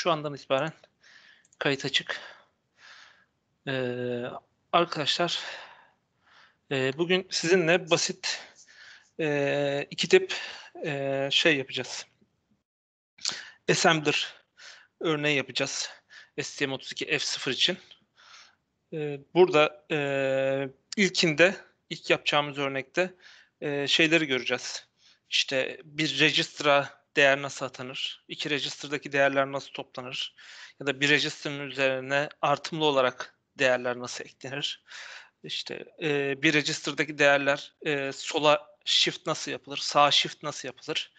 şu andan itibaren kayıt açık. Ee, arkadaşlar e, bugün sizinle basit e, iki tip e, şey yapacağız. Assembler örneği yapacağız. STM32F0 için. E, burada e, ilkinde, ilk yapacağımız örnekte e, şeyleri göreceğiz. İşte bir registra değer nasıl atanır? İki register'daki değerler nasıl toplanır? Ya da bir register'ın üzerine artımlı olarak değerler nasıl eklenir? İşte e, bir register'daki değerler e, sola shift nasıl yapılır? Sağa shift nasıl yapılır?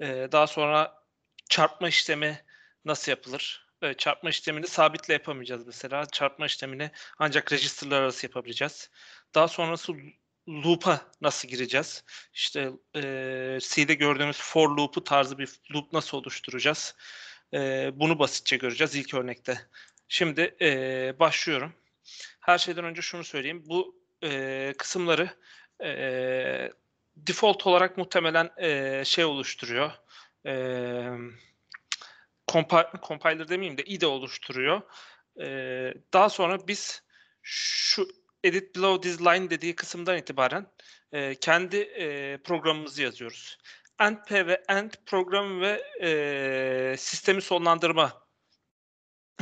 E, daha sonra çarpma işlemi nasıl yapılır? E, çarpma işlemini sabitle yapamayacağız mesela. Çarpma işlemini ancak register'lar arası yapabileceğiz. Daha sonrası loop'a nasıl gireceğiz? İşte e, C'de gördüğümüz for loop'u tarzı bir loop nasıl oluşturacağız? E, bunu basitçe göreceğiz ilk örnekte. Şimdi e, başlıyorum. Her şeyden önce şunu söyleyeyim. Bu e, kısımları e, default olarak muhtemelen e, şey oluşturuyor. E, compiler demeyeyim de IDE oluşturuyor. E, daha sonra biz şu edit below this line dediği kısımdan itibaren e, kendi e, programımızı yazıyoruz. End P ve End programı ve e, sistemi sonlandırma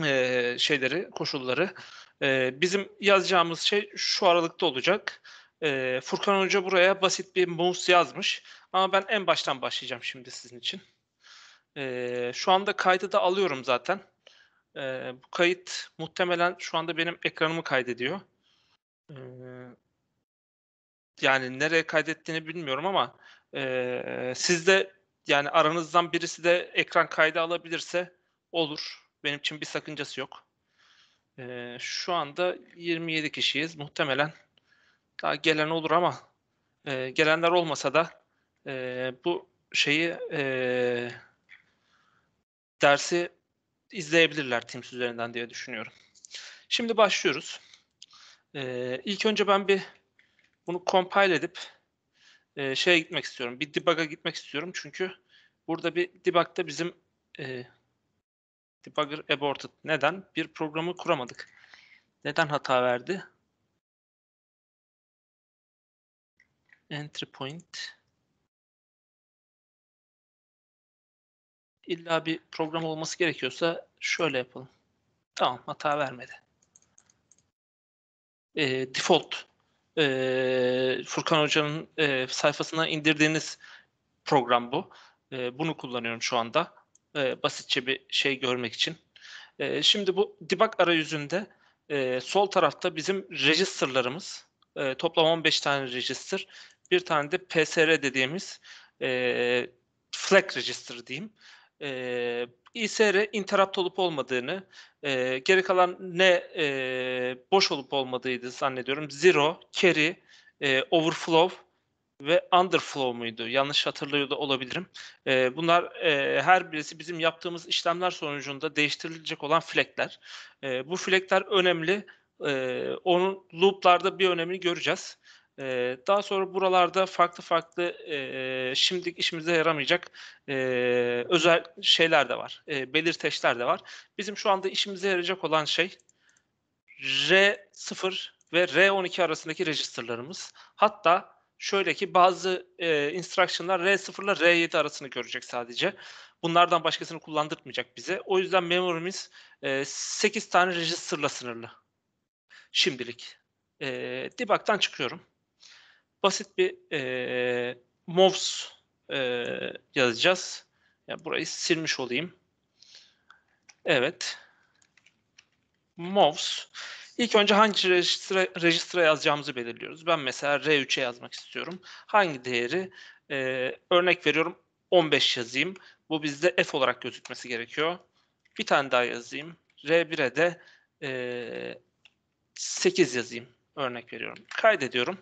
e, şeyleri, koşulları. E, bizim yazacağımız şey şu aralıkta olacak. E, Furkan Hoca buraya basit bir mouse yazmış. Ama ben en baştan başlayacağım şimdi sizin için. E, şu anda kaydı da alıyorum zaten. E, bu kayıt muhtemelen şu anda benim ekranımı kaydediyor e, yani nereye kaydettiğini bilmiyorum ama e, siz de yani aranızdan birisi de ekran kaydı alabilirse olur. Benim için bir sakıncası yok. E, şu anda 27 kişiyiz. Muhtemelen daha gelen olur ama e, gelenler olmasa da e, bu şeyi e, dersi izleyebilirler Teams üzerinden diye düşünüyorum. Şimdi başlıyoruz. Ee, ilk önce ben bir bunu compile edip e, şeye gitmek istiyorum. Bir debug'a gitmek istiyorum. Çünkü burada bir debug'da bizim e, debugger aborted. Neden? Bir programı kuramadık. Neden hata verdi? Entry point. İlla bir program olması gerekiyorsa şöyle yapalım. Tamam hata vermedi e, default e, Furkan Hoca'nın e, sayfasından indirdiğiniz program bu. E, bunu kullanıyorum şu anda. E, basitçe bir şey görmek için. E, şimdi bu debug arayüzünde e, sol tarafta bizim registerlarımız. E, toplam 15 tane register. Bir tane de PSR dediğimiz e, flag register diyeyim. E, ISR interrupt olup olmadığını, e, geri kalan ne e, boş olup olmadığıydı zannediyorum. Zero, carry, e, overflow ve underflow muydu? Yanlış hatırlıyor da olabilirim. E, bunlar e, her birisi bizim yaptığımız işlemler sonucunda değiştirilecek olan flagler. E, bu flagler önemli. E, onun looplarda bir önemini göreceğiz daha sonra buralarda farklı farklı e, şimdilik işimize yaramayacak e, özel şeyler de var. E, belirteçler de var. Bizim şu anda işimize yarayacak olan şey R0 ve R12 arasındaki registerlarımız. Hatta şöyle ki bazı e, instruction'lar R0 ile R7 arasını görecek sadece. Bunlardan başkasını kullandırtmayacak bize. O yüzden memorimiz e, 8 tane register'la sınırlı. Şimdilik. E, debug'dan çıkıyorum basit bir e, moves e, yazacağız. Yani burayı silmiş olayım. Evet. Moves. İlk önce hangi registre, registre yazacağımızı belirliyoruz. Ben mesela R3'e yazmak istiyorum. Hangi değeri? E, örnek veriyorum 15 yazayım. Bu bizde F olarak gözükmesi gerekiyor. Bir tane daha yazayım. R1'e de e, 8 yazayım. Örnek veriyorum. Kaydediyorum.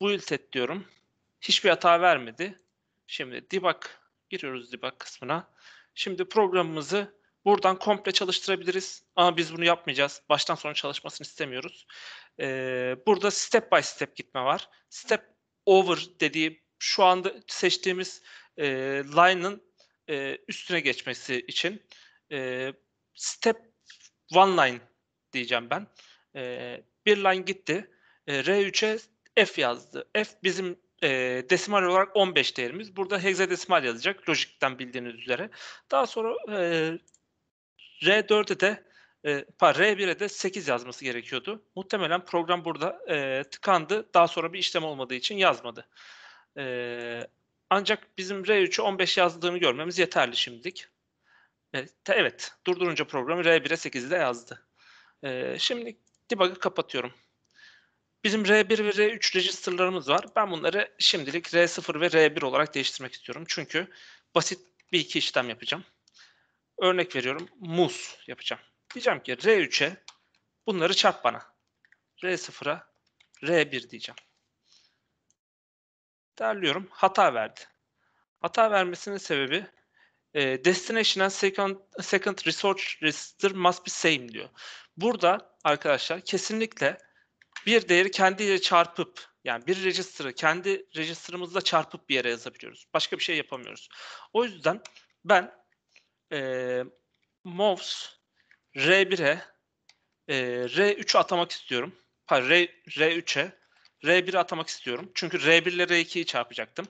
Build set diyorum. Hiçbir hata vermedi. Şimdi debug giriyoruz debug kısmına. Şimdi programımızı buradan komple çalıştırabiliriz. Ama biz bunu yapmayacağız. Baştan sona çalışmasını istemiyoruz. Ee, burada step by step gitme var. Step over dediği şu anda seçtiğimiz e, line'ın e, üstüne geçmesi için e, step one line diyeceğim ben. E, bir line gitti. E, R3'e f yazdı. F bizim e, desimal olarak 15 değerimiz. Burada hexadesimal yazacak. Logikten bildiğiniz üzere. Daha sonra e, R4'e de e, R1'e de 8 yazması gerekiyordu. Muhtemelen program burada e, tıkandı. Daha sonra bir işlem olmadığı için yazmadı. E, ancak bizim R3'ü 15 yazdığını görmemiz yeterli şimdilik. Evet, evet durdurunca programı R1'e 8'i de yazdı. E, şimdi debug'ı kapatıyorum. Bizim R1 ve R3 registerlarımız var. Ben bunları şimdilik R0 ve R1 olarak değiştirmek istiyorum. Çünkü basit bir iki işlem yapacağım. Örnek veriyorum muz yapacağım. Diyeceğim ki R3'e bunları çarp bana. R0'a R1 diyeceğim. Derliyorum. Hata verdi. Hata vermesinin sebebi e, destination and second, second resource register must be same diyor. Burada arkadaşlar kesinlikle bir değeri kendiyle çarpıp yani bir register'ı kendi register'ımızla çarpıp bir yere yazabiliyoruz. Başka bir şey yapamıyoruz. O yüzden ben e, mouse R1'e e, R3 atamak istiyorum. Pardon, R, R3'e R1'i atamak istiyorum. Çünkü R1 ile R2'yi çarpacaktım.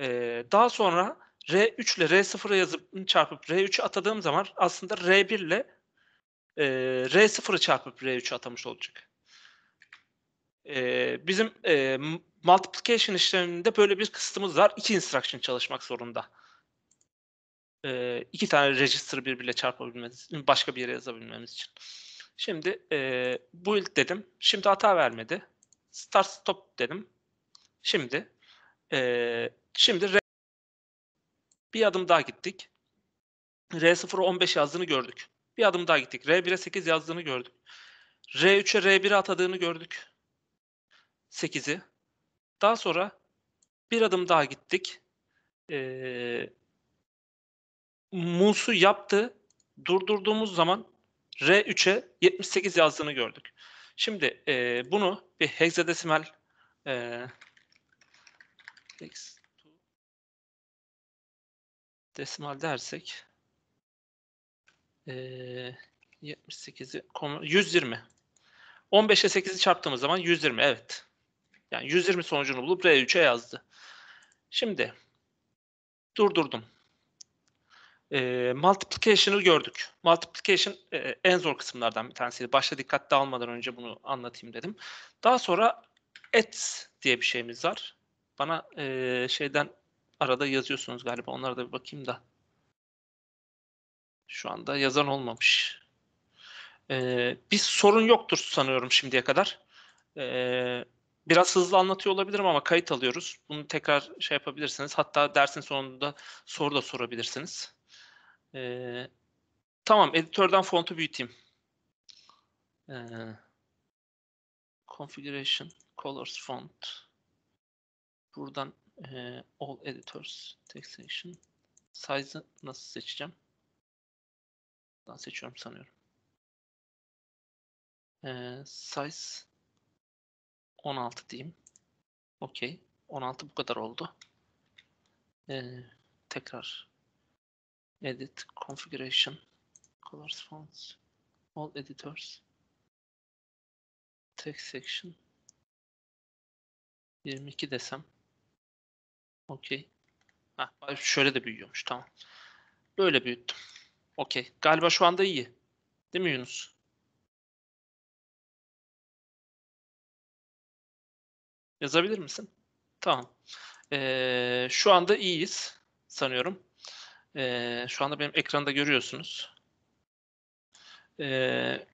E, daha sonra R3 ile R0'ı yazıp çarpıp R3'ü atadığım zaman aslında R1 ile e, R0'ı çarpıp R3'ü atamış olacak. Ee, bizim e, multiplication işleminde böyle bir kısıtımız var. İki instruction çalışmak zorunda. Ee, iki tane register birbirle çarpabilmemiz, başka bir yere yazabilmemiz için. Şimdi e, build dedim. Şimdi hata vermedi. Start stop dedim. Şimdi e, şimdi bir adım daha gittik. R0'a 15 yazdığını gördük. Bir adım daha gittik. R1'e 8 yazdığını gördük. R3'e R1'e atadığını gördük. 8'i. Daha sonra bir adım daha gittik. Ee, Mus'u yaptı. Durdurduğumuz zaman R3'e 78 yazdığını gördük. Şimdi e, bunu bir hexadesimal e, hex desimal dersek e, 78'i 120 15'e 8'i çarptığımız zaman 120 evet. Yani 120 sonucunu bulup R3'e yazdı. Şimdi durdurdum. E, multiplication'ı gördük. Multiplication e, en zor kısımlardan bir tanesiydi. Başta dikkatli almadan önce bunu anlatayım dedim. Daha sonra et diye bir şeyimiz var. Bana e, şeyden arada yazıyorsunuz galiba. Onlara da bir bakayım da. Şu anda yazan olmamış. E, bir sorun yoktur sanıyorum şimdiye kadar. E, biraz hızlı anlatıyor olabilirim ama kayıt alıyoruz. Bunu tekrar şey yapabilirsiniz. Hatta dersin sonunda soru da sorabilirsiniz. Ee, tamam, editörden fontu büyüteyim. Ee, configuration, colors font. Buradan e, all editors, taxation. Size'ı nasıl seçeceğim? Buradan seçiyorum sanıyorum. Ee, size 16 diyeyim. Okey. 16 bu kadar oldu. Ee, tekrar edit configuration colors fonts all editors text section 22 desem okey şöyle de büyüyormuş tamam böyle büyüttüm okey galiba şu anda iyi değil mi Yunus Yazabilir misin? Tamam. Ee, şu anda iyiyiz sanıyorum. Ee, şu anda benim ekranda görüyorsunuz. Ee,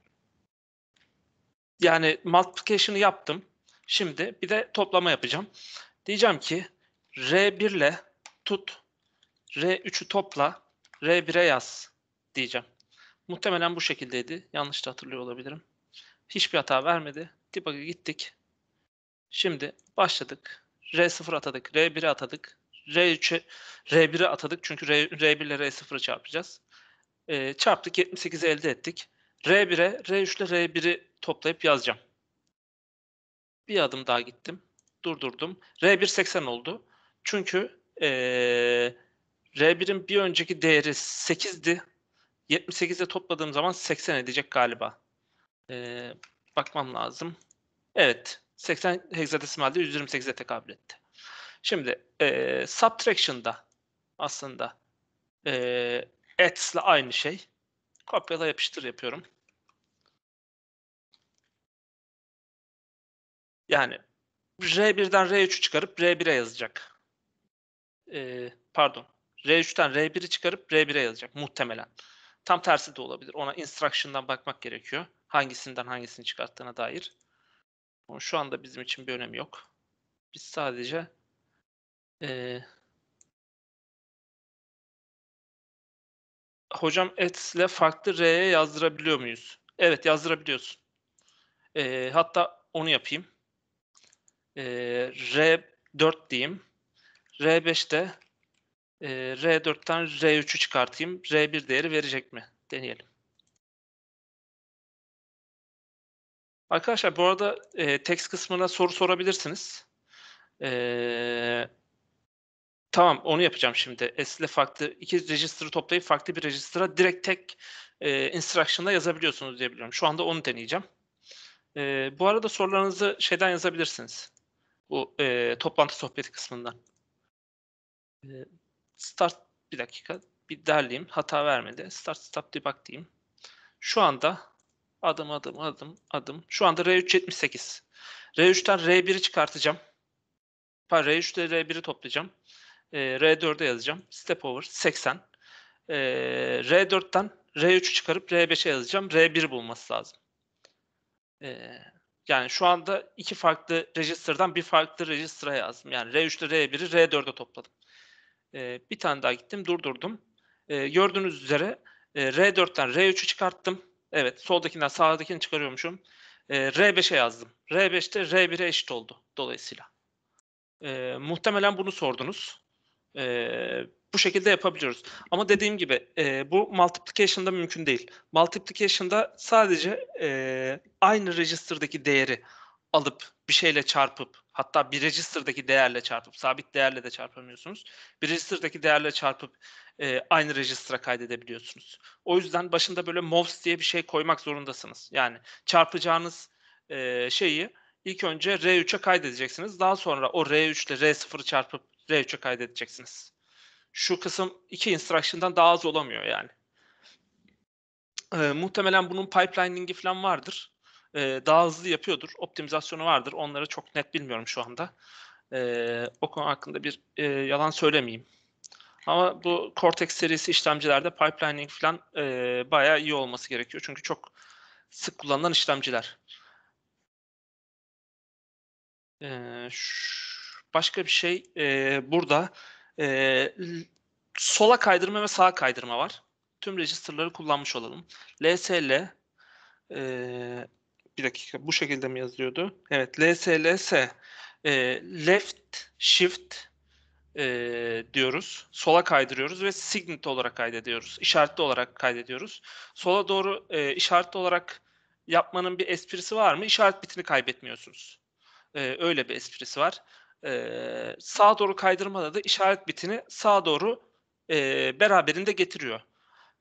yani multiplication'ı yaptım. Şimdi bir de toplama yapacağım. Diyeceğim ki R1 ile tut, R3'ü topla, R1'e yaz diyeceğim. Muhtemelen bu şekildeydi. Yanlış da hatırlıyor olabilirim. Hiçbir hata vermedi. Debug'a gittik. Şimdi başladık. R0 atadık. R1'i atadık. R3'e R1'i atadık çünkü R, R1 ile R0'ı çarpacağız. E, çarptık 78'i elde ettik. R1'e R3 ile R1'i toplayıp yazacağım. Bir adım daha gittim. Durdurdum. R1 80 oldu. Çünkü e, ee, R1'in bir önceki değeri 8'di. 78'de topladığım zaman 80 edecek galiba. E, bakmam lazım. Evet. 80 hegzadesimalde 128'e tekabül etti. Şimdi e, subtraction'da aslında e, ile aynı şey. Kopyala yapıştır yapıyorum. Yani R1'den R3'ü çıkarıp R1'e yazacak. E, pardon. R3'ten R1'i çıkarıp R1'e yazacak muhtemelen. Tam tersi de olabilir. Ona instruction'dan bakmak gerekiyor. Hangisinden hangisini çıkarttığına dair şu anda bizim için bir önemi yok. Biz sadece e, hocam ile farklı R'ye yazdırabiliyor muyuz? Evet yazdırabiliyorsun. E, hatta onu yapayım. E, R4 diyeyim. R5'te e, R4'ten R3'ü çıkartayım. R1 değeri verecek mi? Deneyelim. Arkadaşlar bu arada e, text kısmına soru sorabilirsiniz. E, tamam onu yapacağım şimdi. S'le farklı iki register'ı toplayıp farklı bir register'a direkt tek e, instruction'da yazabiliyorsunuz diye biliyorum. Şu anda onu deneyeceğim. E, bu arada sorularınızı şeyden yazabilirsiniz. Bu e, toplantı sohbeti kısmından. E, start bir dakika bir derleyeyim. Hata vermedi. Start stop debug diyeyim. Şu anda Adım adım adım adım. Şu anda r 3 78. R3'ten R1'i çıkartacağım. R3 R1'i toplayacağım. R4'e ee, yazacağım. Step over 80. R4'ten R3'ü çıkarıp R5'e yazacağım. R1'i bulması lazım. Ee, yani şu anda iki farklı register'dan bir farklı register'a yazdım. Yani R3 R1'i R4'e topladım. Ee, bir tane daha gittim durdurdum. gördüğünüz üzere e, R4'ten R3'ü çıkarttım. Evet soldakinden sağdakini çıkarıyormuşum. E, ee, R5'e yazdım. R5'te R1'e eşit oldu dolayısıyla. E, muhtemelen bunu sordunuz. E, bu şekilde yapabiliyoruz. Ama dediğim gibi e, bu multiplication'da mümkün değil. Multiplication'da sadece e, aynı register'daki değeri alıp bir şeyle çarpıp Hatta bir register'daki değerle çarpıp sabit değerle de çarpamıyorsunuz. Bir register'daki değerle çarpıp e, aynı register'a kaydedebiliyorsunuz. O yüzden başında böyle moves diye bir şey koymak zorundasınız. Yani çarpacağınız e, şeyi ilk önce R3'e kaydedeceksiniz. Daha sonra o R3 ile R0'ı çarpıp R3'e kaydedeceksiniz. Şu kısım iki instruction'dan daha az olamıyor yani. E, muhtemelen bunun pipelining'i falan vardır e, daha hızlı yapıyordur. Optimizasyonu vardır. Onları çok net bilmiyorum şu anda. E, o konu hakkında bir e, yalan söylemeyeyim. Ama bu Cortex serisi işlemcilerde pipelining falan e, bayağı iyi olması gerekiyor. Çünkü çok sık kullanılan işlemciler. E, başka bir şey e, burada e, sola kaydırma ve sağa kaydırma var. Tüm registerları kullanmış olalım. LSL e, bir dakika bu şekilde mi yazıyordu? Evet LSLS e, ee, left shift e, diyoruz. Sola kaydırıyoruz ve signet olarak kaydediyoruz. İşaretli olarak kaydediyoruz. Sola doğru e, işaretli olarak yapmanın bir esprisi var mı? İşaret bitini kaybetmiyorsunuz. E, öyle bir esprisi var. E, sağa doğru kaydırmada da işaret bitini sağa doğru e, beraberinde getiriyor.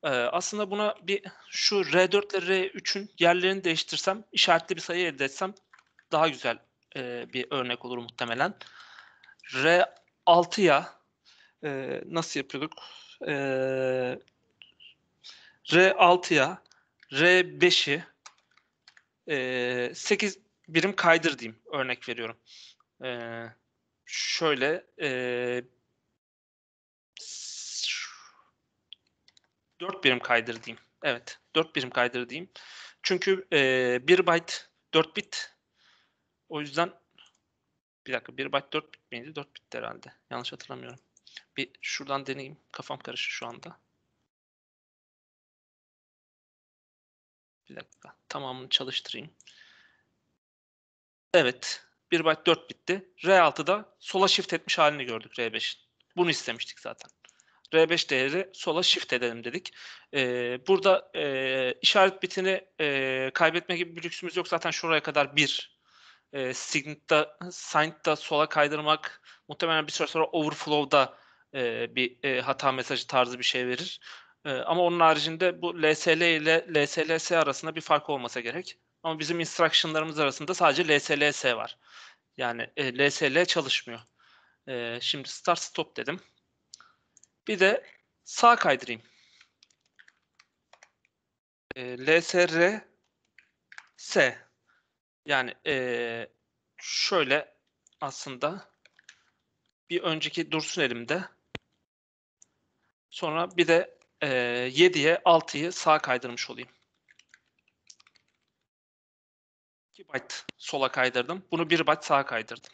Ee, aslında buna bir şu R4 ile R3'ün yerlerini değiştirsem, işaretli bir sayı elde etsem daha güzel e, bir örnek olur muhtemelen. R6'ya e, nasıl yapıyorduk? E, R6'ya R5'i e, 8 birim kaydır diyeyim örnek veriyorum. E, şöyle e, 4 birim kaydır diyeyim. Evet 4 birim kaydır diyeyim. Çünkü e, byte 4 bit. O yüzden bir dakika 1 byte 4 bit miydi? 4 bit herhalde. Yanlış hatırlamıyorum. Bir şuradan deneyeyim. Kafam karışık şu anda. Bir dakika. Tamamını çalıştırayım. Evet. 1 byte 4 bitti. R6'da sola shift etmiş halini gördük R5'in. Bunu istemiştik zaten. R5 değeri sola shift edelim dedik. Ee, burada e, işaret bitini e, kaybetme gibi bir lüksümüz yok. Zaten şuraya kadar 1. E, Signed'da, signed'da sola kaydırmak muhtemelen bir süre sonra overflow'da e, bir e, hata mesajı tarzı bir şey verir. E, ama onun haricinde bu LSL ile LSLS arasında bir fark olmasa gerek. Ama bizim instructionlarımız arasında sadece LSLS var. Yani e, LSL çalışmıyor. E, şimdi start stop dedim. Bir de sağ kaydırayım. E, ee, LSR S yani e, şöyle aslında bir önceki dursun elimde. Sonra bir de e, 7'ye 6'yı sağa kaydırmış olayım. 2 byte sola kaydırdım. Bunu 1 byte sağa kaydırdım.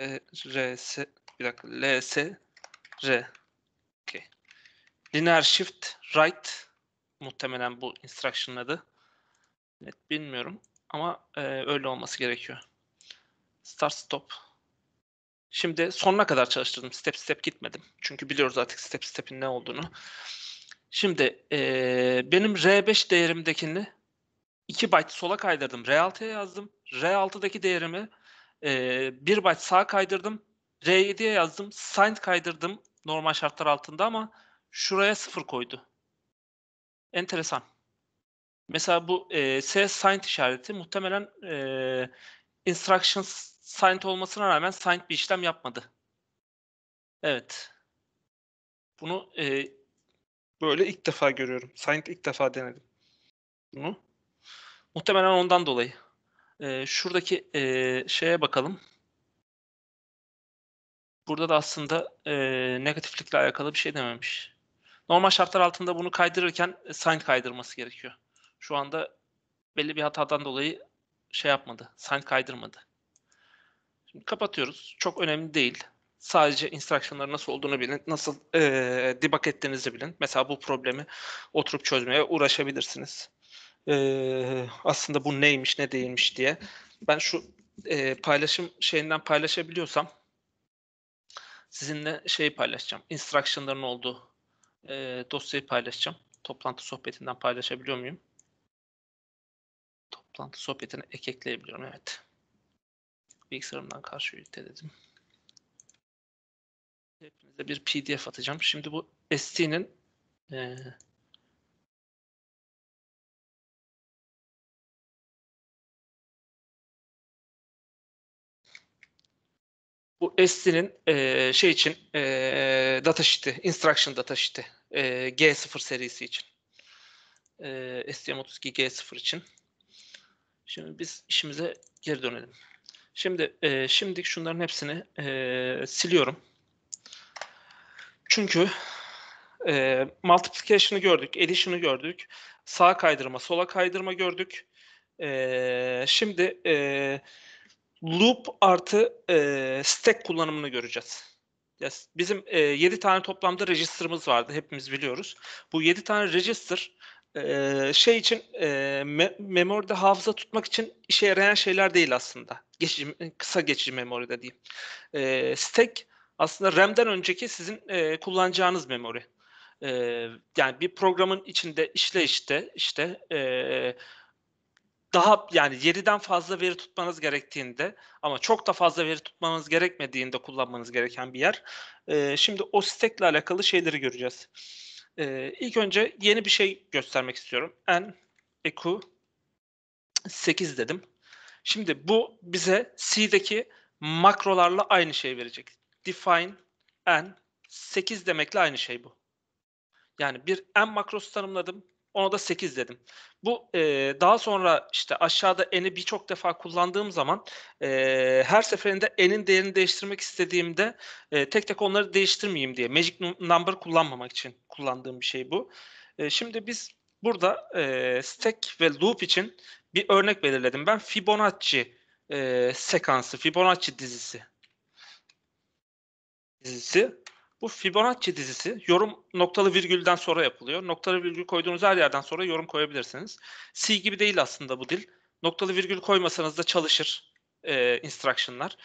E, RS bir dakika. L, S, R. Okay. Linear Shift Right. Muhtemelen bu instruction'ın adı. Net bilmiyorum ama e, öyle olması gerekiyor. Start Stop. Şimdi sonuna kadar çalıştırdım. Step step gitmedim. Çünkü biliyoruz artık step step'in ne olduğunu. Şimdi e, benim R5 değerimdekini 2 byte sola kaydırdım. R6'ya yazdım. R6'daki değerimi e, byte sağa kaydırdım. R7'ye yazdım. Signed kaydırdım normal şartlar altında ama şuraya sıfır koydu. Enteresan. Mesela bu e, S signed işareti muhtemelen e, instruction signed olmasına rağmen signed bir işlem yapmadı. Evet. Bunu e, böyle ilk defa görüyorum. Signed ilk defa denedim. Bunu. Muhtemelen ondan dolayı. E, şuradaki e, şeye bakalım burada da aslında e, negatiflikle alakalı bir şey dememiş. Normal şartlar altında bunu kaydırırken e, sign kaydırması gerekiyor. Şu anda belli bir hatadan dolayı şey yapmadı. Sign kaydırmadı. Şimdi kapatıyoruz. Çok önemli değil. Sadece instruction'ları nasıl olduğunu bilin. Nasıl e, debug ettiğinizi bilin. Mesela bu problemi oturup çözmeye uğraşabilirsiniz. E, aslında bu neymiş ne değilmiş diye. Ben şu e, paylaşım şeyinden paylaşabiliyorsam sizinle şey paylaşacağım. Instruction'ların olduğu e, dosyayı paylaşacağım. Toplantı sohbetinden paylaşabiliyor muyum? Toplantı sohbetine ek ekleyebiliyorum. Evet. Bilgisayarımdan karşı yükle dedim. Hepinize bir pdf atacağım. Şimdi bu ST'nin e, bu S'nin e, şey için e, data sheet'i, instruction data sheet'i e, G0 serisi için. E, STM32 G0 için. Şimdi biz işimize geri dönelim. Şimdi e, şimdi şunların hepsini e, siliyorum. Çünkü e, multiplication'ı gördük, addition'ı gördük. Sağa kaydırma, sola kaydırma gördük. E, şimdi eee loop artı e, stack kullanımını göreceğiz. Yes. Bizim e, 7 tane toplamda register'ımız vardı hepimiz biliyoruz. Bu 7 tane register e, şey için e, me memoride hafıza tutmak için işe yarayan şeyler değil aslında. Geçici, kısa geçici memoride diyeyim. E, stack aslında RAM'den önceki sizin e, kullanacağınız memori. E, yani bir programın içinde işleyişte işte, işte e, daha yani 7'den fazla veri tutmanız gerektiğinde ama çok da fazla veri tutmanız gerekmediğinde kullanmanız gereken bir yer. E, şimdi o stack'le alakalı şeyleri göreceğiz. E, ilk önce yeni bir şey göstermek istiyorum. En eku 8 dedim. Şimdi bu bize C'deki makrolarla aynı şey verecek. Define n 8 demekle aynı şey bu. Yani bir n makrosu tanımladım. Ona da 8 dedim. Bu e, daha sonra işte aşağıda n'i birçok defa kullandığım zaman e, her seferinde n'in değerini değiştirmek istediğimde e, tek tek onları değiştirmeyeyim diye. Magic number kullanmamak için kullandığım bir şey bu. E, şimdi biz burada e, stack ve loop için bir örnek belirledim. Ben Fibonacci e, sekansı, Fibonacci dizisi dizisi bu Fibonacci dizisi yorum noktalı virgülden sonra yapılıyor. Noktalı virgül koyduğunuz her yerden sonra yorum koyabilirsiniz. C gibi değil aslında bu dil. Noktalı virgül koymasanız da çalışır e, instruction'lar.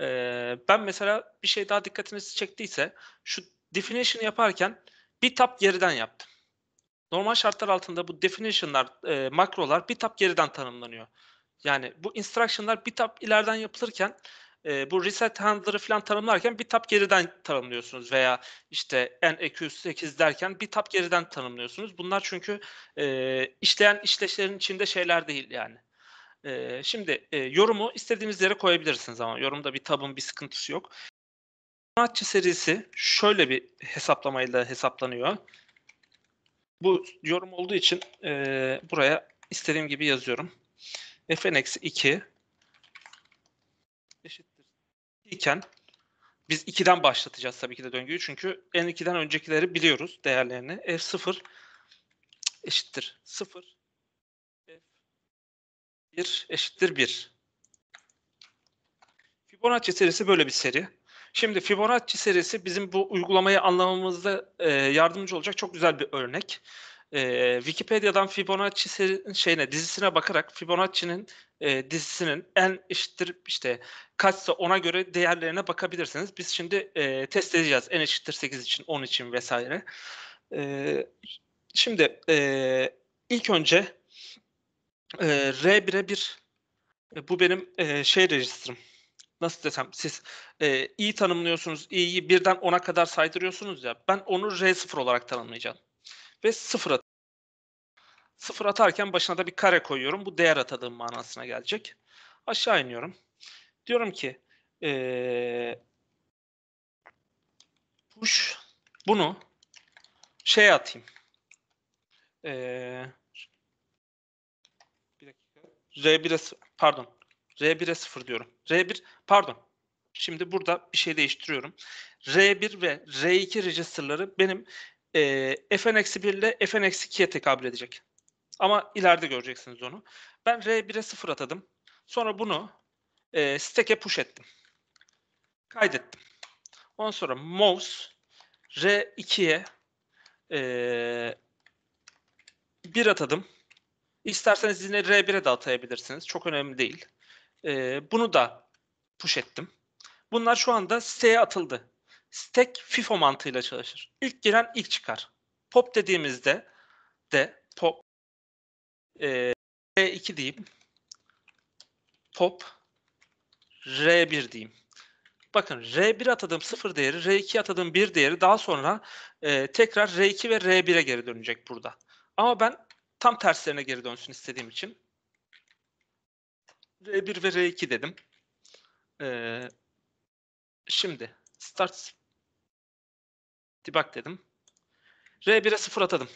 E, ben mesela bir şey daha dikkatinizi çektiyse şu definition yaparken bir tab geriden yaptım. Normal şartlar altında bu definition'lar, e, makrolar bir tab geriden tanımlanıyor. Yani bu instruction'lar bir tab ileriden yapılırken e, bu reset handler'ı falan tanımlarken bir tab geriden tanımlıyorsunuz veya işte n 8 derken bir tab geriden tanımlıyorsunuz. Bunlar çünkü e, işleyen işleşlerin içinde şeyler değil yani. E, şimdi e, yorumu istediğiniz yere koyabilirsiniz ama yorumda bir tabın bir sıkıntısı yok. Sanatçı serisi şöyle bir hesaplamayla hesaplanıyor. Bu yorum olduğu için e, buraya istediğim gibi yazıyorum. fn-2 eşittir iken biz 2'den başlatacağız tabii ki de döngüyü. Çünkü en 2'den öncekileri biliyoruz değerlerini. F0 eşittir 0. F1 eşittir 1. Fibonacci serisi böyle bir seri. Şimdi Fibonacci serisi bizim bu uygulamayı anlamamızda e, yardımcı olacak çok güzel bir örnek. E, Wikipedia'dan Fibonacci serinin şeyine, dizisine bakarak Fibonacci'nin e, dizisinin en eşittir işte kaçsa ona göre değerlerine bakabilirsiniz. Biz şimdi e, test edeceğiz en eşittir 8 için 10 için vesaire. E, şimdi e, ilk önce e, R1'e bir e, bu benim e, şey rejistrım nasıl desem siz e, iyi tanımlıyorsunuz. i'yi birden 10'a kadar saydırıyorsunuz ya. Ben onu R0 olarak tanımlayacağım. Ve 0'a Sıfır atarken başına da bir kare koyuyorum. Bu değer atadığım manasına gelecek. Aşağı iniyorum. Diyorum ki ee, push bunu şey atayım. Ee, bir dakika. R1'e pardon. R1'e 0 diyorum. R1 pardon. Şimdi burada bir şey değiştiriyorum. R1 ve R2 registerları benim e, fn-1 ile fn-2'ye tekabül edecek. Ama ileride göreceksiniz onu. Ben R1'e 0 atadım. Sonra bunu e, stack'e push ettim. Kaydettim. Ondan sonra mouse R2'ye e, 1 atadım. İsterseniz yine R1'e de atayabilirsiniz. Çok önemli değil. E, bunu da push ettim. Bunlar şu anda siteye atıldı. Stack FIFO mantığıyla çalışır. İlk giren ilk çıkar. Pop dediğimizde de pop ee, R2 diyeyim. Pop R1 diyeyim. Bakın R1 atadığım sıfır değeri, R2 atadığım bir değeri daha sonra e, tekrar R2 ve R1'e geri dönecek burada. Ama ben tam terslerine geri dönsün istediğim için R1 ve R2 dedim. Ee, şimdi start debug dedim. R1'e sıfır atadım.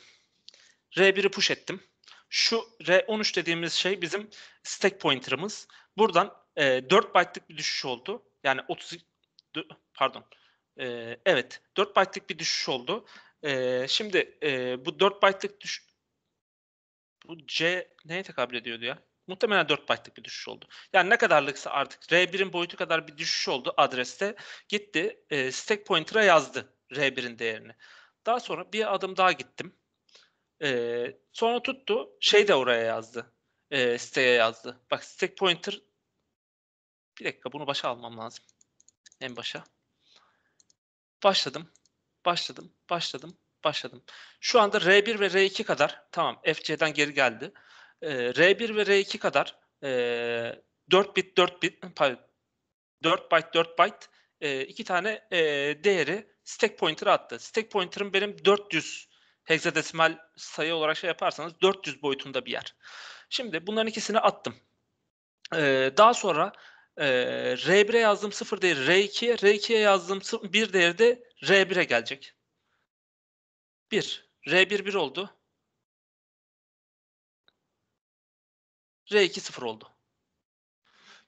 R1'i push ettim. Şu R13 dediğimiz şey bizim stack pointer'ımız. Buradan e, 4 byte'lık bir düşüş oldu. Yani 30 pardon. E, evet, 4 byte'lık bir düşüş oldu. E, şimdi e, bu 4 byte'lık düş bu C neye tekabül ediyordu ya? Muhtemelen 4 byte'lık bir düşüş oldu. Yani ne kadarlıksa artık R1'in boyutu kadar bir düşüş oldu adreste. Gitti e, stack pointer'a yazdı R1'in değerini. Daha sonra bir adım daha gittim. E, sonra tuttu şey de oraya yazdı. E, siteye yazdı. Bak stack pointer bir dakika bunu başa almam lazım. En başa. Başladım. Başladım. Başladım. Başladım. Şu anda R1 ve R2 kadar tamam FC'den geri geldi. E, ee, R1 ve R2 kadar e, 4 bit 4 bit 4 byte 4 byte e, iki tane e, değeri stack pointer'a attı. Stack pointer'ım benim 400 Hexadesimal sayı olarak şey yaparsanız 400 boyutunda bir yer. Şimdi bunların ikisini attım. Ee, daha sonra e, R1'e yazdığım 0 değeri R2'ye, R2'ye yazdığım 1 değeri de R1'e gelecek. 1. R1 1 oldu. R2 0 oldu.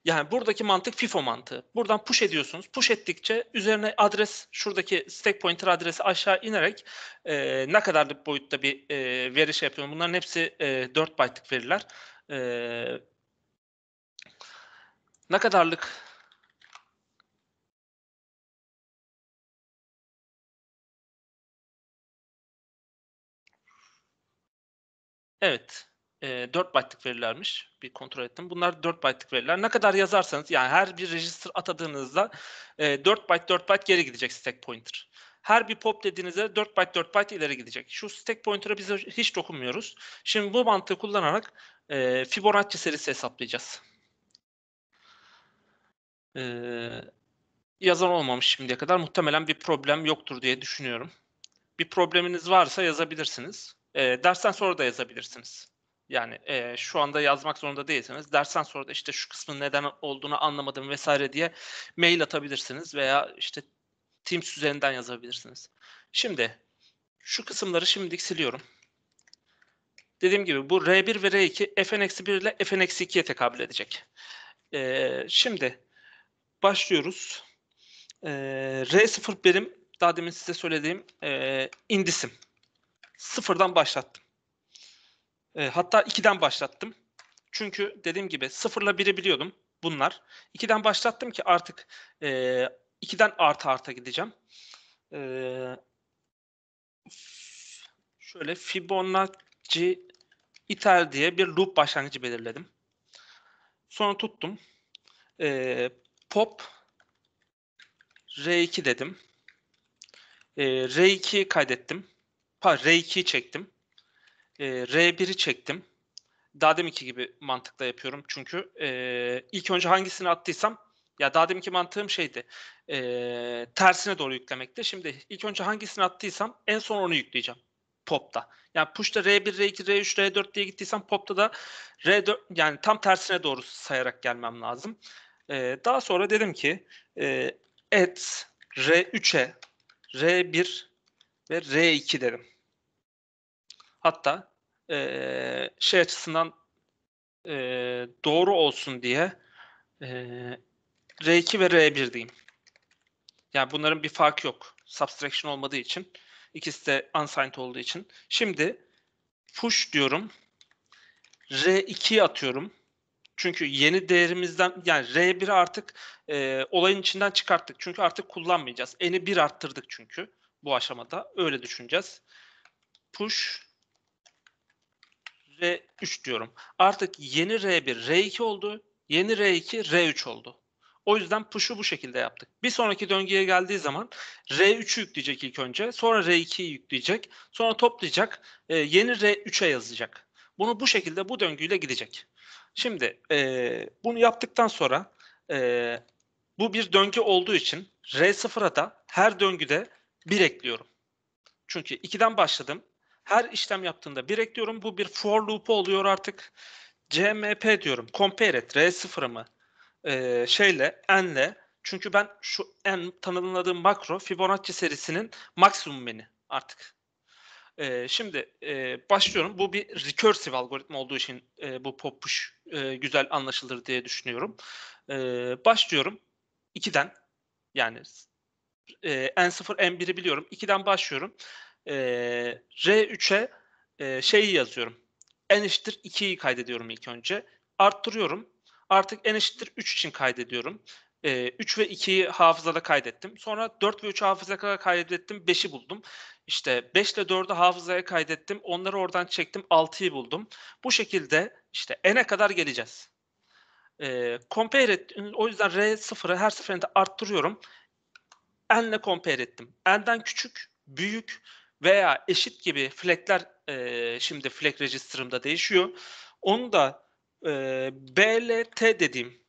Yani buradaki mantık FIFO mantığı. Buradan push ediyorsunuz. Push ettikçe üzerine adres şuradaki stack pointer adresi aşağı inerek e, ne kadarlık boyutta bir e, veri şey yapıyorum. Bunların hepsi e, 4 byte'lık veriler. E, ne kadarlık Evet e, 4 byte'lık verilermiş. Bir kontrol ettim. Bunlar 4 byte'lık veriler. Ne kadar yazarsanız yani her bir register atadığınızda e, 4 byte 4 byte geri gidecek stack pointer. Her bir pop dediğinizde 4 byte 4 byte ileri gidecek. Şu stack pointer'a biz hiç dokunmuyoruz. Şimdi bu mantığı kullanarak e, Fibonacci serisi hesaplayacağız. E, yazan olmamış şimdiye kadar. Muhtemelen bir problem yoktur diye düşünüyorum. Bir probleminiz varsa yazabilirsiniz. E, dersten sonra da yazabilirsiniz. Yani e, şu anda yazmak zorunda değilsiniz. Dersen sonra da işte şu kısmın neden olduğunu anlamadım vesaire diye mail atabilirsiniz veya işte Teams üzerinden yazabilirsiniz. Şimdi şu kısımları şimdilik siliyorum. Dediğim gibi bu R1 ve R2 Fn-1 ile Fn-2'ye tekabül edecek. Ee, şimdi başlıyoruz. Ee, R0 benim daha demin size söylediğim e, indisim. Sıfırdan başlattım. E, hatta 2'den başlattım. Çünkü dediğim gibi 0 ile 1'i biliyordum bunlar. 2'den başlattım ki artık e, 2'den artı arta gideceğim. E, şöyle Fibonacci iter diye bir loop başlangıcı belirledim. Sonra tuttum. E, pop R2 dedim. E, R2 kaydettim. Pa, R2 çektim e, ee, R1'i çektim. Daha deminki gibi mantıkla yapıyorum çünkü e, ilk önce hangisini attıysam ya daha deminki mantığım şeydi e, tersine doğru yüklemekte. Şimdi ilk önce hangisini attıysam en son onu yükleyeceğim pop'ta. Yani push'ta R1, R2, R3, R4 diye gittiysem pop'ta da R4 yani tam tersine doğru sayarak gelmem lazım. E, daha sonra dedim ki e, et R3'e R1 ve R2 dedim. Hatta e, şey açısından e, doğru olsun diye e, R2 ve R1 diyeyim. Yani bunların bir farkı yok. Subtraction olmadığı için. ikisi de unsigned olduğu için. Şimdi push diyorum. R2'yi atıyorum. Çünkü yeni değerimizden yani R1'i artık e, olayın içinden çıkarttık. Çünkü artık kullanmayacağız. N'i 1 arttırdık çünkü bu aşamada. Öyle düşüneceğiz. Push r 3 diyorum. Artık yeni R1 R2 oldu. Yeni R2 R3 oldu. O yüzden push'u bu şekilde yaptık. Bir sonraki döngüye geldiği zaman R3'ü yükleyecek ilk önce. Sonra R2'yi yükleyecek. Sonra toplayacak. E, yeni R3'e yazacak. Bunu bu şekilde bu döngüyle gidecek. Şimdi e, bunu yaptıktan sonra e, bu bir döngü olduğu için R0'a da her döngüde 1 ekliyorum. Çünkü 2'den başladım. Her işlem yaptığında bir ekliyorum. Bu bir for loop oluyor artık. CMP diyorum. Compare et. R0'ımı e, ee, şeyle, n'le. Çünkü ben şu n tanımladığım makro Fibonacci serisinin maksimum beni artık. E, şimdi e, başlıyorum. Bu bir recursive algoritma olduğu için e, bu pop push e, güzel anlaşılır diye düşünüyorum. E, başlıyorum. 2'den yani e, N0, N1'i biliyorum. 2'den başlıyorum. Ee, e, R3'e e, şeyi yazıyorum. N eşittir 2'yi kaydediyorum ilk önce. Arttırıyorum. Artık N eşittir 3 için kaydediyorum. E, ee, 3 ve 2'yi hafızada kaydettim. Sonra 4 ve 3'ü hafızaya kaydettim. 5'i buldum. İşte 5 ile 4'ü hafızaya kaydettim. Onları oradan çektim. 6'yı buldum. Bu şekilde işte n'e kadar geleceğiz. E, compare et, o yüzden r 0ı her seferinde arttırıyorum. n'le compare ettim. n'den küçük, büyük, veya eşit gibi flag'ler e, şimdi flag register'ımda değişiyor. Onu da e, BLT dediğim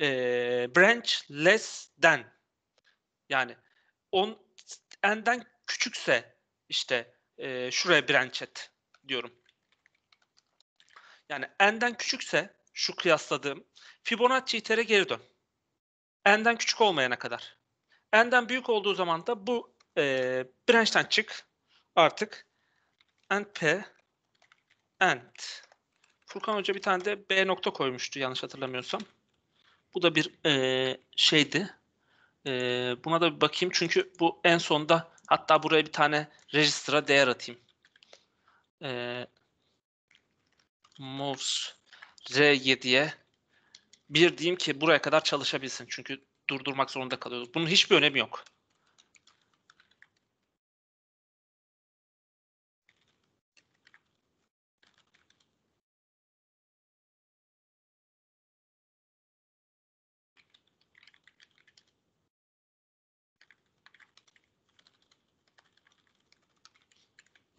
e, branch less than yani on enden küçükse işte e, şuraya branch et diyorum. Yani enden küçükse şu kıyasladığım Fibonacci itere geri dön. Enden küçük olmayana kadar. Enden büyük olduğu zaman da bu e, branch'ten çık artık NP and Furkan Hoca bir tane de B nokta koymuştu yanlış hatırlamıyorsam. Bu da bir e, şeydi. E, buna da bir bakayım çünkü bu en sonda hatta buraya bir tane register'a değer atayım. E, moves R7'ye bir diyeyim ki buraya kadar çalışabilsin. Çünkü durdurmak zorunda kalıyoruz. Bunun hiçbir önemi yok.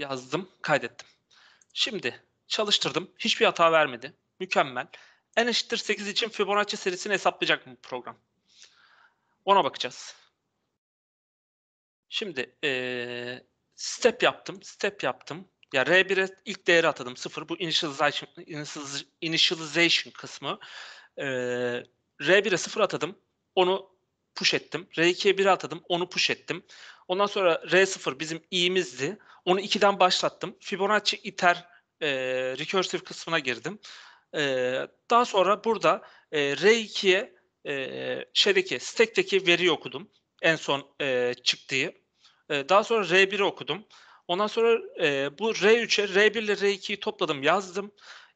yazdım, kaydettim. Şimdi çalıştırdım. Hiçbir hata vermedi. Mükemmel. N eşittir 8 için Fibonacci serisini hesaplayacak mı program? Ona bakacağız. Şimdi ee, step yaptım, step yaptım. Ya R1'e ilk değeri atadım 0. Bu initialization, initialization kısmı. Ee, R1'e 0 atadım. Onu push ettim. R2'ye 1 atadım. Onu push ettim. Ondan sonra R0 bizim i'mizdi. Onu 2'den başlattım. Fibonacci iter e, recursive kısmına girdim. E, daha sonra burada e, R2'ye e, şeydeki stack'teki veriyi okudum. En son e, çıktığı. E, daha sonra R1'i okudum. Ondan sonra e, bu R3'e R1 ile R2'yi topladım yazdım.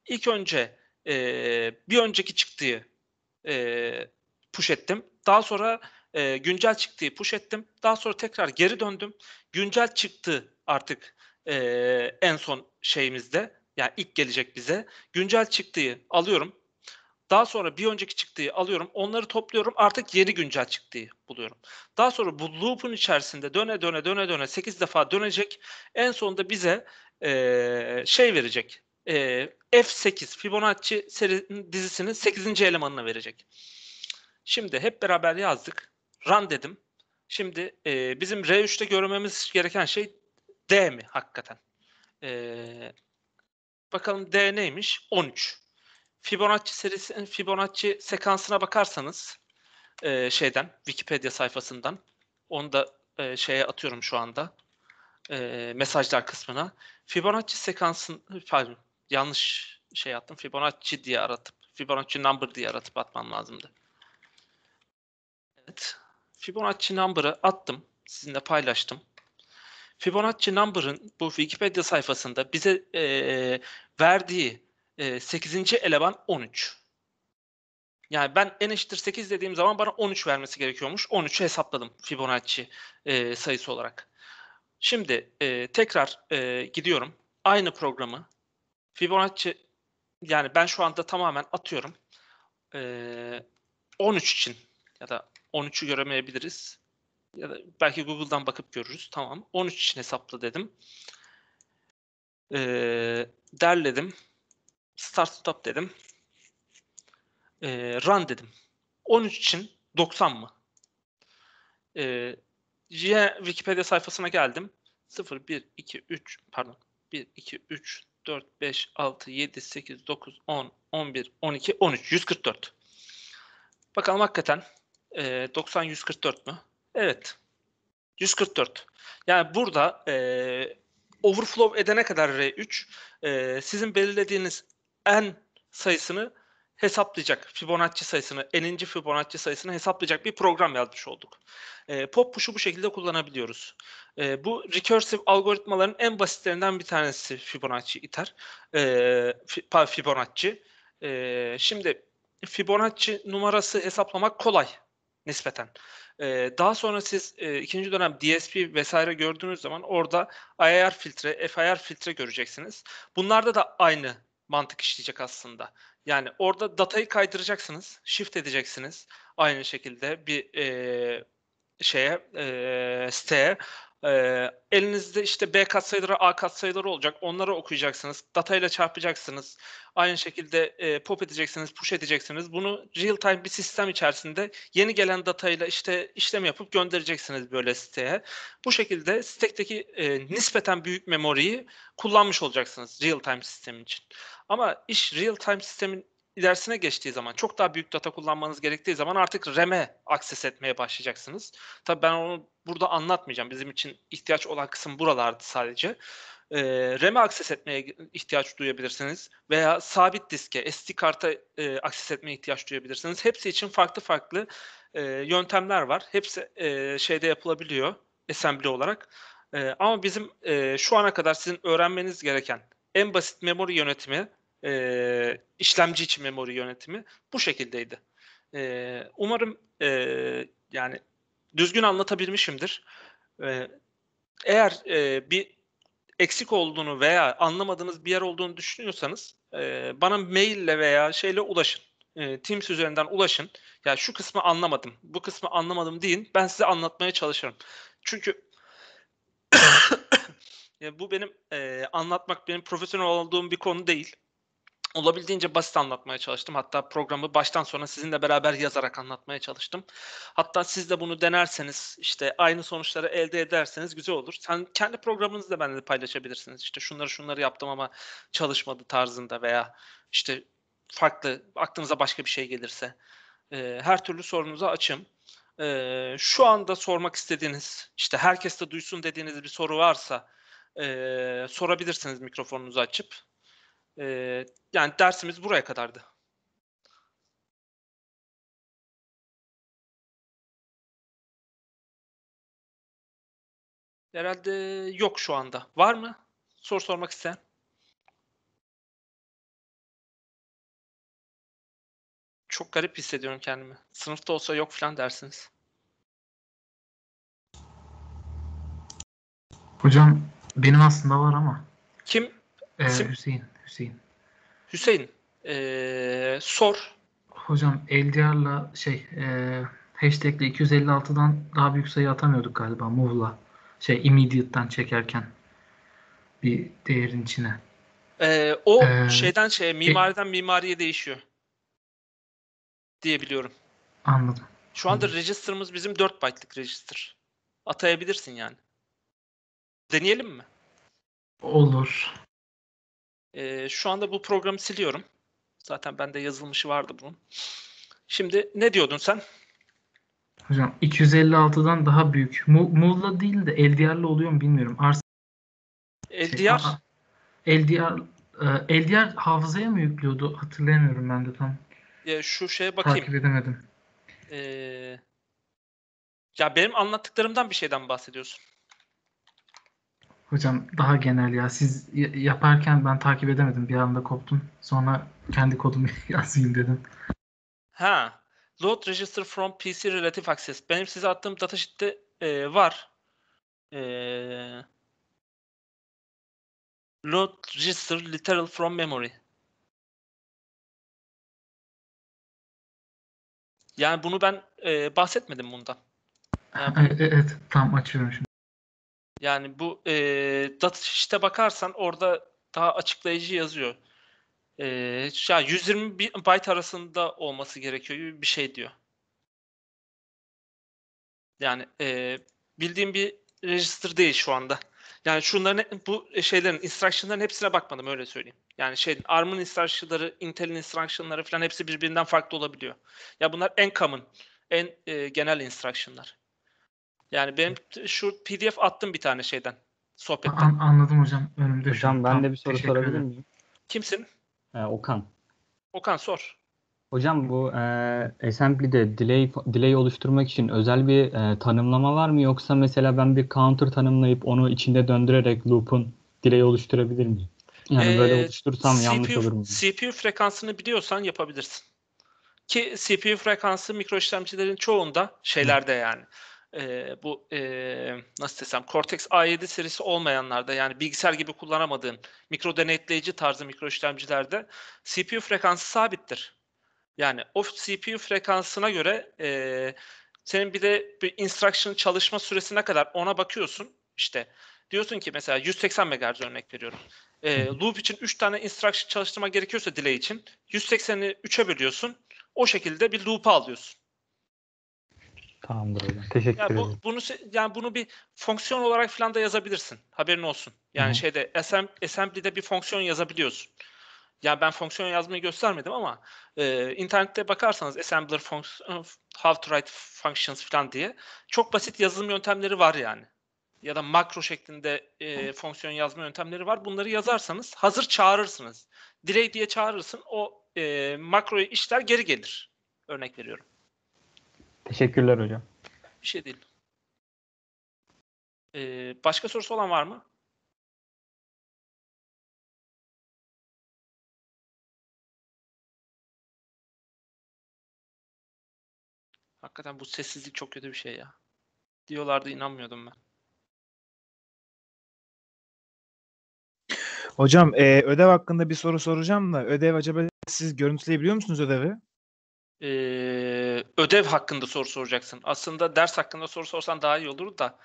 İlk önce e, bir önceki çıktığı e, push ettim. Daha sonra e, güncel çıktığı push ettim. Daha sonra tekrar geri döndüm. Güncel çıktı artık e, en son şeyimizde. Yani ilk gelecek bize. Güncel çıktığı alıyorum. Daha sonra bir önceki çıktığı alıyorum. Onları topluyorum. Artık yeni güncel çıktığı buluyorum. Daha sonra bu loop'un içerisinde döne döne döne döne 8 defa dönecek. En sonunda bize e, şey verecek. E, F8 Fibonacci seri, dizisinin 8. elemanını verecek. Şimdi hep beraber yazdık. Run dedim. Şimdi e, bizim R3'te görmemiz gereken şey D mi hakikaten? E, bakalım D neymiş? 13. Fibonacci serisinin Fibonacci sekansına bakarsanız e, şeyden, Wikipedia sayfasından onu da e, şeye atıyorum şu anda e, mesajlar kısmına. Fibonacci sekansın pardon, yanlış şey attım. Fibonacci diye aratıp Fibonacci number diye aratıp atmam lazımdı. Evet. Fibonacci number'ı attım. Sizinle paylaştım. Fibonacci number'ın bu Wikipedia sayfasında bize e, verdiği e, 8. eleman 13. Yani ben n eşittir 8 dediğim zaman bana 13 vermesi gerekiyormuş. 13'ü hesapladım Fibonacci e, sayısı olarak. Şimdi e, tekrar e, gidiyorum. Aynı programı Fibonacci yani ben şu anda tamamen atıyorum. E, 13 için ya da 13'ü göremeyebiliriz. Ya da belki Google'dan bakıp görürüz. Tamam. 13 için hesapla dedim. Ee, derledim. Start stop dedim. Ee, run dedim. 13 için 90 mı? Ee, yine Wikipedia sayfasına geldim. 0, 1, 2, 3 pardon. 1, 2, 3, 4, 5, 6, 7, 8, 9, 10, 11, 12, 13, 144. Bakalım hakikaten e, ee, 90-144 mü? Evet. 144. Yani burada e, overflow edene kadar R3 e, sizin belirlediğiniz en sayısını hesaplayacak. Fibonacci sayısını, eninci Fibonacci sayısını hesaplayacak bir program yazmış olduk. E, pop push'u bu şekilde kullanabiliyoruz. E, bu recursive algoritmaların en basitlerinden bir tanesi Fibonacci iter. E, Fibonacci. E, şimdi Fibonacci numarası hesaplamak kolay nispeten. Ee, daha sonra siz e, ikinci dönem DSP vesaire gördüğünüz zaman orada IIR filtre, FIR filtre göreceksiniz. Bunlarda da aynı mantık işleyecek aslında. Yani orada datayı kaydıracaksınız, shift edeceksiniz. Aynı şekilde bir e, şeye, e, siteye ee, elinizde işte B katsayıları, A katsayıları olacak. Onları okuyacaksınız. Datayla çarpacaksınız. Aynı şekilde e, pop edeceksiniz, push edeceksiniz. Bunu real time bir sistem içerisinde yeni gelen datayla işte işlem yapıp göndereceksiniz böyle siteye. Bu şekilde stekteki e, nispeten büyük memoriyi kullanmış olacaksınız real time sistemin için. Ama iş real time sistemin ilerisine geçtiği zaman çok daha büyük data kullanmanız gerektiği zaman artık RAM'e akses etmeye başlayacaksınız. Tabii ben onu burada anlatmayacağım. Bizim için ihtiyaç olan kısım buralardı sadece. E, RAM'e akses etmeye ihtiyaç duyabilirsiniz veya sabit diske, SD karta e, akses etmeye ihtiyaç duyabilirsiniz. Hepsi için farklı farklı e, yöntemler var. Hepsi e, şeyde yapılabiliyor assembly olarak. E, ama bizim e, şu ana kadar sizin öğrenmeniz gereken en basit memori yönetimi e, işlemci içi memori yönetimi bu şekildeydi. E, umarım e, yani düzgün anlatabilmişimdir. E, eğer e, bir eksik olduğunu veya anlamadığınız bir yer olduğunu düşünüyorsanız e, bana maille veya şeyle ulaşın. E, Teams üzerinden ulaşın. Ya şu kısmı anlamadım, bu kısmı anlamadım deyin. Ben size anlatmaya çalışırım. Çünkü bu benim e, anlatmak benim profesyonel olduğum bir konu değil olabildiğince basit anlatmaya çalıştım. Hatta programı baştan sona sizinle beraber yazarak anlatmaya çalıştım. Hatta siz de bunu denerseniz işte aynı sonuçları elde ederseniz güzel olur. Sen kendi programınızı da benimle paylaşabilirsiniz. İşte şunları şunları yaptım ama çalışmadı tarzında veya işte farklı aklınıza başka bir şey gelirse e, her türlü sorunuza açım. E, şu anda sormak istediğiniz işte herkes de duysun dediğiniz bir soru varsa e, sorabilirsiniz mikrofonunuzu açıp. E, yani dersimiz buraya kadardı. Herhalde yok şu anda. Var mı? Soru sormak isteyen. Çok garip hissediyorum kendimi. Sınıfta olsa yok falan dersiniz. Hocam benim aslında var ama. Kim? Ee, Hüseyin. Hüseyin. Hüseyin ee, sor. Hocam LDR'la şey ee, hashtag'le 256'dan daha büyük sayı atamıyorduk galiba move'la. Şey immediate'den çekerken bir değerin içine. Ee, o ee, şeyden şey e, mimariden e- mimariye değişiyor. Diye biliyorum. Anladım. Şu anda Anladım. register'ımız bizim 4 bytelik register. Atayabilirsin yani. Deneyelim mi? Olur. E, şu anda bu programı siliyorum. Zaten bende yazılmışı vardı bunun. Şimdi ne diyordun sen? Hocam 256'dan daha büyük. Muğla değil de LDR'lı oluyor mu bilmiyorum. Ars Eldiyar. Şey, aha, LDR, e, hafızaya mı yüklüyordu? Hatırlayamıyorum ben de tam. Ya şu şeye bakayım. Takip edemedim. Ee, ya benim anlattıklarımdan bir şeyden bahsediyorsun. Hocam daha genel ya. Siz yaparken ben takip edemedim. Bir anda koptum. Sonra kendi kodumu yazayım dedim. Ha. Load Register from PC Relative Access. Benim size attığım datasheet'te e, var. E, load Register Literal from Memory. Yani bunu ben e, bahsetmedim bundan. Yani, e, evet, evet. Tam açıyorum şimdi. Yani bu e, data sheet'e bakarsan orada daha açıklayıcı yazıyor. E, ya 120 byte arasında olması gerekiyor gibi bir şey diyor. Yani e, bildiğim bir register değil şu anda. Yani şunların bu şeylerin instruction'ların hepsine bakmadım öyle söyleyeyim. Yani şey ARM'ın instruction'ları, Intel'in instruction'ları falan hepsi birbirinden farklı olabiliyor. Ya bunlar en common, en e, genel instruction'lar. Yani benim şu PDF attım bir tane şeyden. Sohbetten. An- anladım hocam. Önümde hocam şu. ben tamam, de bir soru sorabilir miyim? Kimsin? Ee, Okan. Okan sor. Hocam bu e, assembly'de delay delay oluşturmak için özel bir e, tanımlama var mı yoksa mesela ben bir counter tanımlayıp onu içinde döndürerek loop'un delay oluşturabilir miyim? Yani ee, böyle oluştursam CPU, yanlış olur mu? CPU frekansını biliyorsan yapabilirsin. Ki CPU frekansı mikro işlemcilerin çoğunda şeylerde yani e, bu e, nasıl desem Cortex A7 serisi olmayanlarda yani bilgisayar gibi kullanamadığın mikro denetleyici tarzı mikro işlemcilerde CPU frekansı sabittir. Yani o CPU frekansına göre e, senin bir de bir instruction çalışma süresi ne kadar ona bakıyorsun. işte. diyorsun ki mesela 180 MHz örnek veriyorum. E, loop için 3 tane instruction çalıştırma gerekiyorsa delay için 180'i 3'e bölüyorsun. O şekilde bir loop'a alıyorsun. Tamamdır hocam. Teşekkür yani ederim. bunu yani bunu bir fonksiyon olarak falan da yazabilirsin. Haberin olsun. Yani Hı. şeyde assembly'de bir fonksiyon yazabiliyorsun. Yani ben fonksiyon yazmayı göstermedim ama e, internette bakarsanız assembler fonksiyon e, how to write functions falan diye çok basit yazılım yöntemleri var yani. Ya da makro şeklinde e, fonksiyon yazma yöntemleri var. Bunları yazarsanız hazır çağırırsınız. Delay diye çağırırsın. O e, makroyu işler geri gelir. Örnek veriyorum. Teşekkürler hocam. Bir şey değil. Ee, başka sorusu olan var mı? Hakikaten bu sessizlik çok kötü bir şey ya. Diyorlardı inanmıyordum ben. Hocam e, ödev hakkında bir soru soracağım da ödev acaba siz görüntüleyebiliyor musunuz ödevi? e, ödev hakkında soru soracaksın. Aslında ders hakkında soru sorsan daha iyi olur da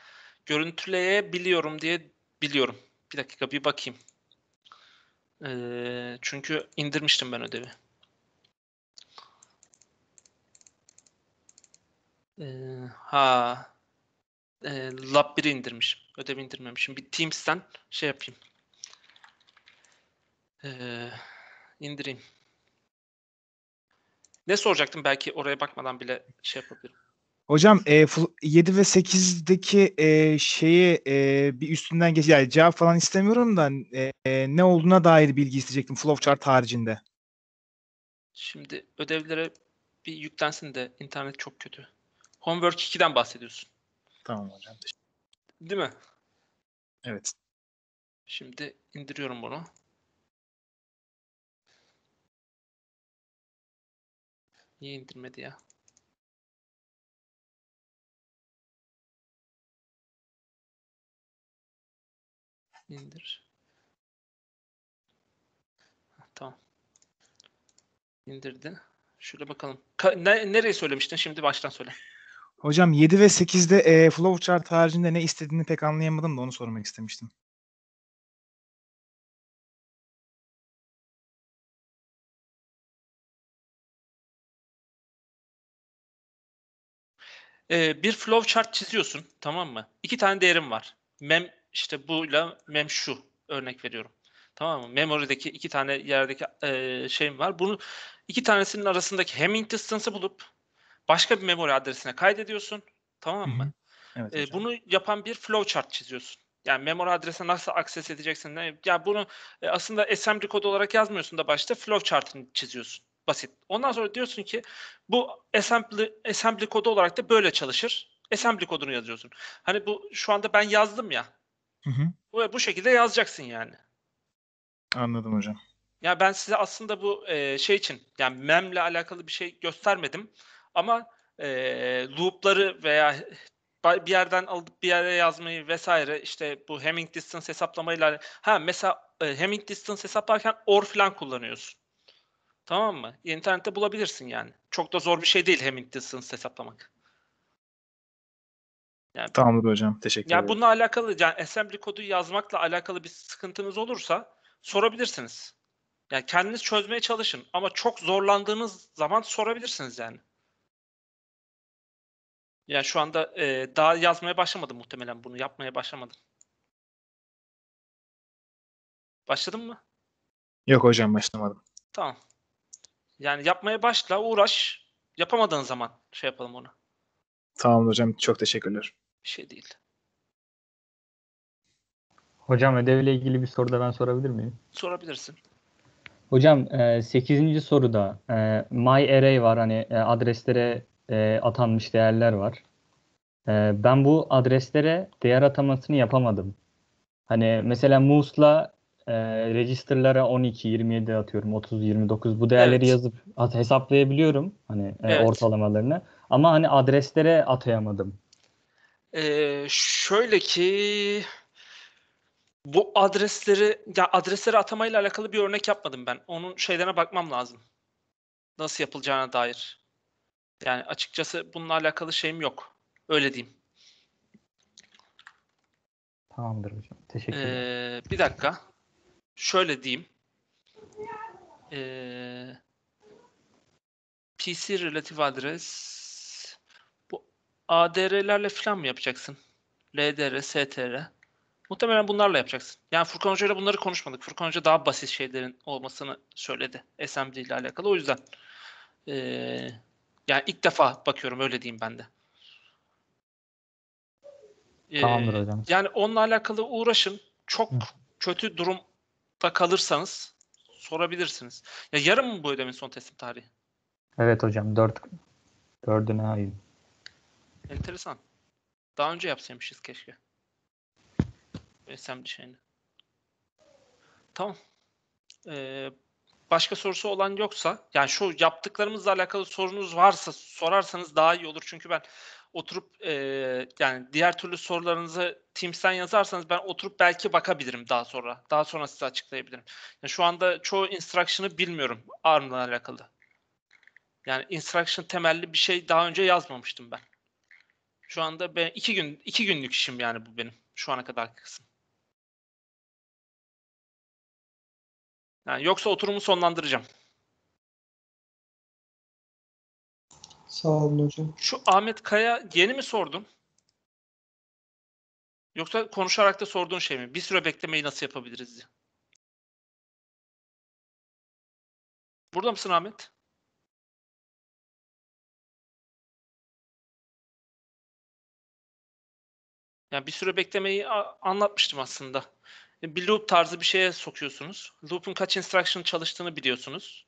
görüntüleyebiliyorum diye biliyorum. Bir dakika bir bakayım. E, çünkü indirmiştim ben ödevi. ha e, Lab 1'i indirmişim. Ödevi indirmemişim. Bir Teams'ten şey yapayım. E, indireyim. Ne soracaktım? Belki oraya bakmadan bile şey yapabilirim. Hocam e, 7 ve 8'deki e, şeyi e, bir üstünden geç yani cevap falan istemiyorum da e, e, ne olduğuna dair bilgi isteyecektim flowchart haricinde. Şimdi ödevlere bir yüklensin de internet çok kötü. Homework 2'den bahsediyorsun. Tamam hocam. Değil mi? Evet. Şimdi indiriyorum bunu. Niye indirmedi ya? İndir. tamam. İndirdi. Şöyle bakalım. Ka ne, nereyi söylemiştin? Şimdi baştan söyle. Hocam 7 ve 8'de e, flowchart haricinde ne istediğini pek anlayamadım da onu sormak istemiştim. Ee, bir chart çiziyorsun tamam mı? İki tane değerim var. Mem işte buyla mem şu örnek veriyorum. Tamam mı? Memory'deki iki tane yerdeki e, şeyim var. Bunu iki tanesinin arasındaki Hamming distance'ı bulup başka bir memory adresine kaydediyorsun. Tamam mı? Hı hı. Evet, e, bunu yapan bir flow chart çiziyorsun. Yani memory adresine nasıl akses edeceksin? Ya yani bunu e, aslında assembly kod olarak yazmıyorsun da başta flow chartını çiziyorsun basit. Ondan sonra diyorsun ki bu assembly, assembly kodu olarak da böyle çalışır. Assembly kodunu yazıyorsun. Hani bu şu anda ben yazdım ya. Hı hı. Bu, bu şekilde yazacaksın yani. Anladım hocam. Ya ben size aslında bu e, şey için yani memle alakalı bir şey göstermedim ama e, loop'ları veya bir yerden alıp bir yere yazmayı vesaire işte bu Hamming distance hesaplamayla ha mesela e, Hamming distance hesaplarken or falan kullanıyorsun. Tamam mı? İnternette bulabilirsin yani. Çok da zor bir şey değil hem distance hesaplamak. Yani, Tamamdır hocam. Teşekkür ederim. Yani bununla alakalı yani assembly kodu yazmakla alakalı bir sıkıntınız olursa sorabilirsiniz. Yani kendiniz çözmeye çalışın ama çok zorlandığınız zaman sorabilirsiniz yani. Yani şu anda e, daha yazmaya başlamadım muhtemelen bunu yapmaya başlamadım. Başladın mı? Yok hocam başlamadım. Tamam. Yani yapmaya başla, uğraş. Yapamadığın zaman şey yapalım onu. Tamam hocam. Çok teşekkürler. Bir şey değil. Hocam ödevle ilgili bir soru da ben sorabilir miyim? Sorabilirsin. Hocam 8. E, soruda e, myArray var hani e, adreslere atanmış değerler var. Ben bu adreslere değer atamasını yapamadım. Hani mesela Moose'la e, register'lara 12, 27 atıyorum, 30, 29 bu değerleri evet. yazıp at, hesaplayabiliyorum hani e, evet. ortalamalarını. Ama hani adreslere atayamadım. Ee, şöyle ki bu adresleri ya adreslere atamayla alakalı bir örnek yapmadım ben. Onun şeylerine bakmam lazım. Nasıl yapılacağına dair. Yani açıkçası bununla alakalı şeyim yok. Öyle diyeyim. Tamamdır hocam. Teşekkür ederim. Ee, bir dakika şöyle diyeyim. Ee, PC relative adres bu ADR'lerle falan mı yapacaksın? LDR, STR. Muhtemelen bunlarla yapacaksın. Yani Furkan Hoca ile bunları konuşmadık. Furkan Hoca daha basit şeylerin olmasını söyledi. SMD ile alakalı. O yüzden ee, yani ilk defa bakıyorum öyle diyeyim ben de. Ee, Tamamdır hocam. Yani onunla alakalı uğraşın. Çok Hı. kötü durum da kalırsanız sorabilirsiniz. Ya yarın mı bu ödemin son teslim tarihi? Evet hocam 4 4'üne ayın. Enteresan. Daha önce yapsaymışız keşke. SMD şeyini. Tamam. Ee, başka sorusu olan yoksa yani şu yaptıklarımızla alakalı sorunuz varsa sorarsanız daha iyi olur. Çünkü ben oturup e, yani diğer türlü sorularınızı Teams'ten yazarsanız ben oturup belki bakabilirim daha sonra. Daha sonra size açıklayabilirim. Yani şu anda çoğu instruction'ı bilmiyorum ARM'la alakalı. Yani instruction temelli bir şey daha önce yazmamıştım ben. Şu anda ben iki gün iki günlük işim yani bu benim şu ana kadar kısım. Yani yoksa oturumu sonlandıracağım. Sağ olun hocam. Şu Ahmet Kaya yeni mi sordun? Yoksa konuşarak da sorduğun şey mi? Bir süre beklemeyi nasıl yapabiliriz diye. Burada mısın Ahmet? Yani bir süre beklemeyi anlatmıştım aslında. E, bir loop tarzı bir şeye sokuyorsunuz. Loop'un kaç instruction çalıştığını biliyorsunuz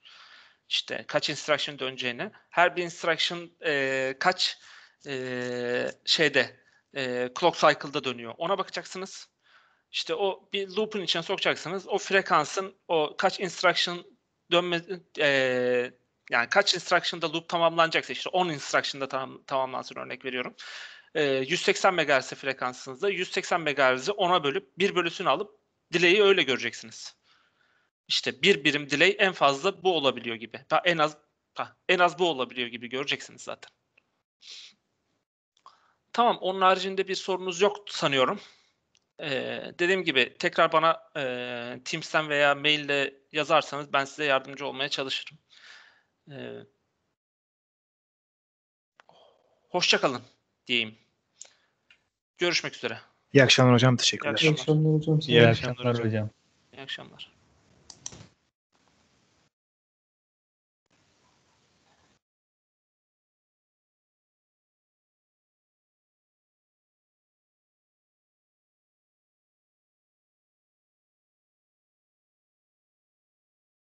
işte kaç instruction döneceğini, her bir instruction e, kaç e, şeyde e, clock cycle'da dönüyor. Ona bakacaksınız. İşte o bir loop'un içine sokacaksınız. O frekansın o kaç instruction dönme e, yani kaç instruction'da loop tamamlanacaksa işte 10 instruction'da tam, tamamlansın örnek veriyorum. E, 180 MHz frekansınızda 180 MHz'i 10'a bölüp 1 bölüsünü alıp dileği öyle göreceksiniz işte bir birim delay en fazla bu olabiliyor gibi. En az en az bu olabiliyor gibi göreceksiniz zaten. Tamam onun haricinde bir sorunuz yok sanıyorum. Ee, dediğim gibi tekrar bana e, Teams'ten veya maille yazarsanız ben size yardımcı olmaya çalışırım. Ee, hoşça kalın diyeyim. Görüşmek üzere. İyi akşamlar hocam. Teşekkürler. İyi akşamlar hocam. İyi akşamlar hocam. İyi akşamlar.